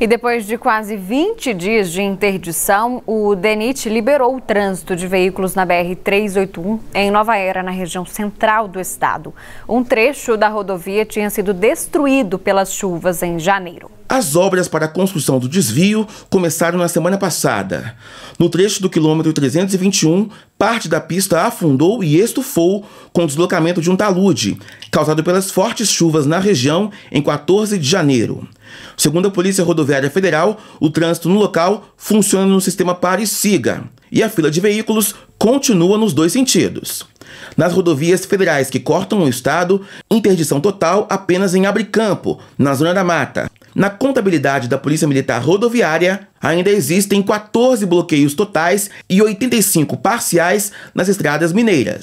E depois de quase 20 dias de interdição, o DENIT liberou o trânsito de veículos na BR-381 em Nova Era, na região central do estado. Um trecho da rodovia tinha sido destruído pelas chuvas em janeiro. As obras para a construção do desvio começaram na semana passada. No trecho do quilômetro 321, parte da pista afundou e estufou com o deslocamento de um talude, causado pelas fortes chuvas na região em 14 de janeiro. Segundo a Polícia Rodoviária Federal, o trânsito no local funciona no sistema pare e siga, e a fila de veículos continua nos dois sentidos. Nas rodovias federais que cortam o estado, interdição total apenas em Abre Campo, na Zona da Mata. Na contabilidade da Polícia Militar Rodoviária, ainda existem 14 bloqueios totais e 85 parciais nas estradas mineiras.